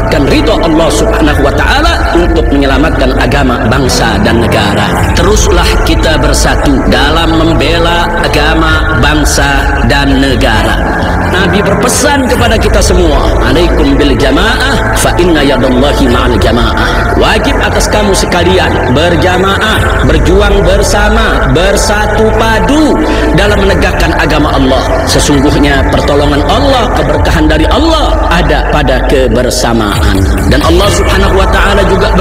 mendapatkan ridho Allah subhanahu wa ta'ala untuk menyelamatkan agama, bangsa dan negara teruslah kita bersatu dalam membela agama, bangsa dan negara Nabi berpesan kepada kita semua alaikum bil jamaah fa inna yadallahi ma'al jamaah wajib atas kamu sekalian berjamaah berjuang bersama bersatu padu dalam menegakkan agama Allah sesungguhnya pertolongan Allah keberkahan dari Allah ada pada kebersamaan dan Allah subhanahu wa ta'ala juga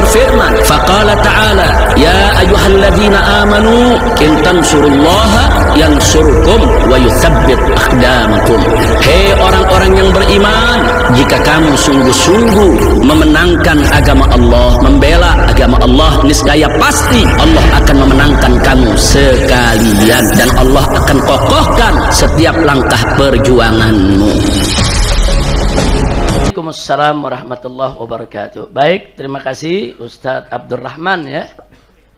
alladzina amanu in tansurullaha yansurkum wa yuthabbit aqdamakum hei orang-orang yang beriman jika kamu sungguh-sungguh memenangkan agama Allah membela agama Allah niscaya pasti Allah akan memenangkan kamu sekalian dan Allah akan kokohkan setiap langkah perjuanganmu Assalamualaikum warahmatullahi wabarakatuh. Baik, terima kasih Ustadz Abdurrahman ya.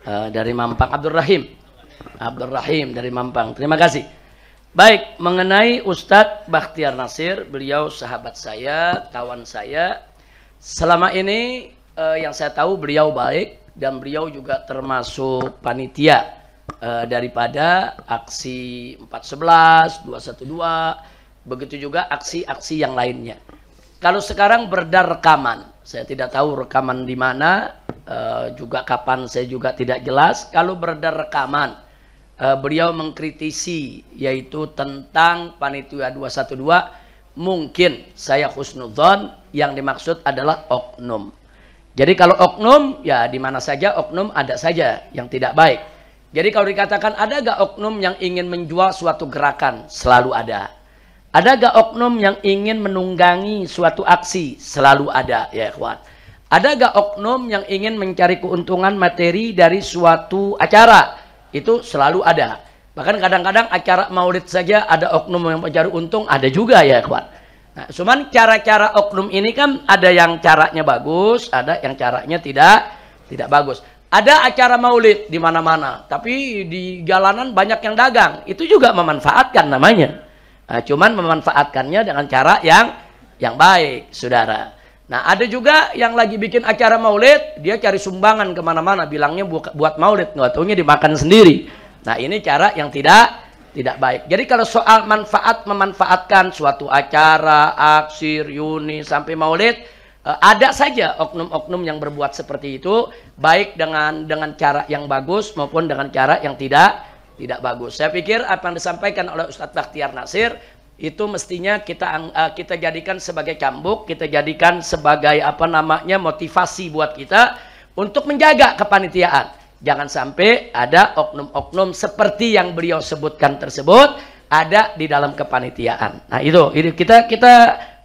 Eh, dari Mampang Abdul Rahim Abdul Rahim dari Mampang terima kasih baik mengenai Ustadz Bakhtiar Nasir beliau sahabat saya kawan saya selama ini uh, yang saya tahu beliau baik dan beliau juga termasuk panitia uh, daripada aksi 411 212 begitu juga aksi-aksi yang lainnya kalau sekarang beredar rekaman saya tidak tahu rekaman di mana Eh, juga kapan saya juga tidak jelas. Kalau berada rekaman, uh, beliau mengkritisi yaitu tentang panitia 212 mungkin saya khusnudzon yang dimaksud adalah oknum. Jadi kalau oknum ya di mana saja oknum ada saja yang tidak baik. Jadi kalau dikatakan ada gak oknum yang ingin menjual suatu gerakan selalu ada. Ada gak oknum yang ingin menunggangi suatu aksi selalu ada ya ikhwan. Ada gak oknum yang ingin mencari keuntungan materi dari suatu acara? Itu selalu ada. Bahkan kadang-kadang acara maulid saja ada oknum yang mencari untung, ada juga ya kawan. Nah, cuman cara-cara oknum ini kan ada yang caranya bagus, ada yang caranya tidak tidak bagus. Ada acara maulid di mana-mana, tapi di jalanan banyak yang dagang. Itu juga memanfaatkan namanya. Nah, cuman memanfaatkannya dengan cara yang yang baik, saudara. Nah ada juga yang lagi bikin acara maulid, dia cari sumbangan kemana-mana, bilangnya buat maulid, nggak taunya dimakan sendiri. Nah ini cara yang tidak tidak baik. Jadi kalau soal manfaat memanfaatkan suatu acara, aksi, yuni, sampai maulid, eh, ada saja oknum-oknum yang berbuat seperti itu, baik dengan dengan cara yang bagus maupun dengan cara yang tidak tidak bagus. Saya pikir apa yang disampaikan oleh Ustadz Bakhtiar Nasir itu mestinya kita uh, kita jadikan sebagai cambuk, kita jadikan sebagai apa namanya motivasi buat kita untuk menjaga kepanitiaan. Jangan sampai ada oknum-oknum seperti yang beliau sebutkan tersebut ada di dalam kepanitiaan. Nah, itu, itu kita kita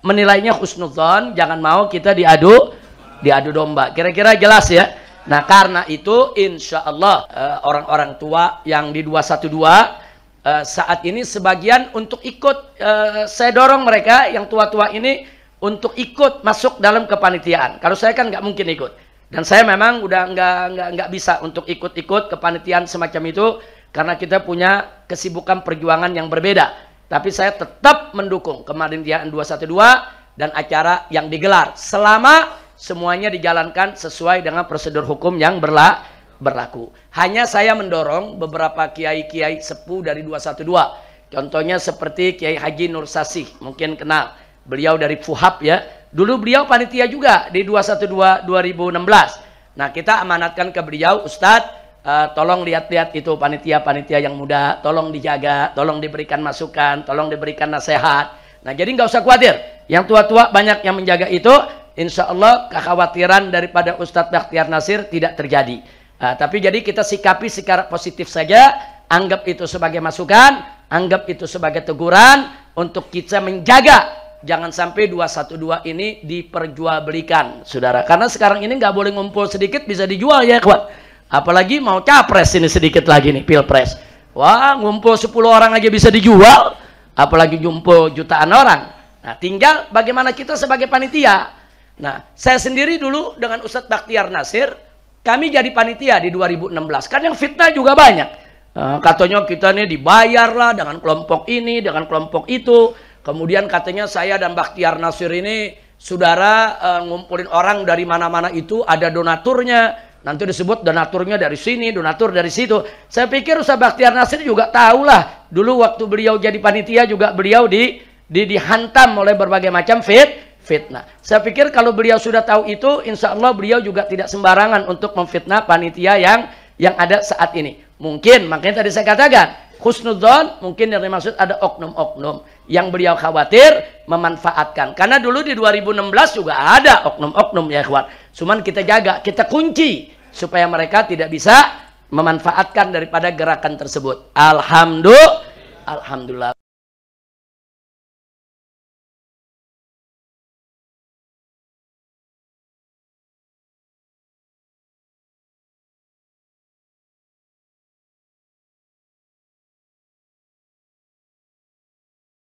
menilainya khusnudzon, jangan mau kita diadu diadu domba. Kira-kira jelas ya. Nah, karena itu insyaallah Allah eh, orang-orang tua yang di 212 Eh, saat ini sebagian untuk ikut uh, saya dorong mereka yang tua-tua ini untuk ikut masuk dalam kepanitiaan. Kalau saya kan nggak mungkin ikut. Dan saya memang udah nggak nggak nggak bisa untuk ikut-ikut kepanitiaan semacam itu karena kita punya kesibukan perjuangan yang berbeda. Tapi saya tetap mendukung satu 212 dan acara yang digelar selama semuanya dijalankan sesuai dengan prosedur hukum yang berlaku berlaku. Hanya saya mendorong beberapa kiai-kiai sepuh dari 212. Contohnya seperti Kiai Haji Nur Sasih, mungkin kenal. Beliau dari Fuhab ya. Dulu beliau panitia juga di 212 2016. Nah, kita amanatkan ke beliau, Ustadz, uh, eh, tolong lihat-lihat itu panitia-panitia yang muda, tolong dijaga, tolong diberikan masukan, tolong diberikan nasihat. Nah, jadi nggak usah khawatir. Yang tua-tua banyak yang menjaga itu, insya Allah kekhawatiran daripada Ustadz Bakhtiar Nasir tidak terjadi. Nah, tapi jadi kita sikapi secara positif saja, anggap itu sebagai masukan, anggap itu sebagai teguran untuk kita menjaga jangan sampai 212 ini diperjualbelikan, saudara. Karena sekarang ini nggak boleh ngumpul sedikit bisa dijual ya, kuat. Apalagi mau capres ini sedikit lagi nih, pilpres. Wah, ngumpul 10 orang aja bisa dijual, apalagi ngumpul jutaan orang. Nah, tinggal bagaimana kita sebagai panitia. Nah, saya sendiri dulu dengan Ustadz Baktiar Nasir, kami jadi panitia di 2016. Kan yang fitnah juga banyak. Eh, katanya kita nih dibayarlah dengan kelompok ini, dengan kelompok itu. Kemudian katanya saya dan Bakhtiar Nasir ini saudara uh, ngumpulin orang dari mana-mana itu ada donaturnya. Nanti disebut donaturnya dari sini, donatur dari situ. Saya pikir Ustaz Bakhtiar Nasir juga tahu lah. Dulu waktu beliau jadi panitia juga beliau di, di dihantam oleh berbagai macam fit, fitnah. Saya pikir kalau beliau sudah tahu itu, insya Allah beliau juga tidak sembarangan untuk memfitnah panitia yang yang ada saat ini. Mungkin, makanya tadi saya katakan, khusnudon mungkin yang dimaksud ada oknum-oknum yang beliau khawatir memanfaatkan. Karena dulu di 2016 juga ada oknum-oknum ya ikhwan. Cuman kita jaga, kita kunci supaya mereka tidak bisa memanfaatkan daripada gerakan tersebut. Alhamdulillah. Alhamdulillah.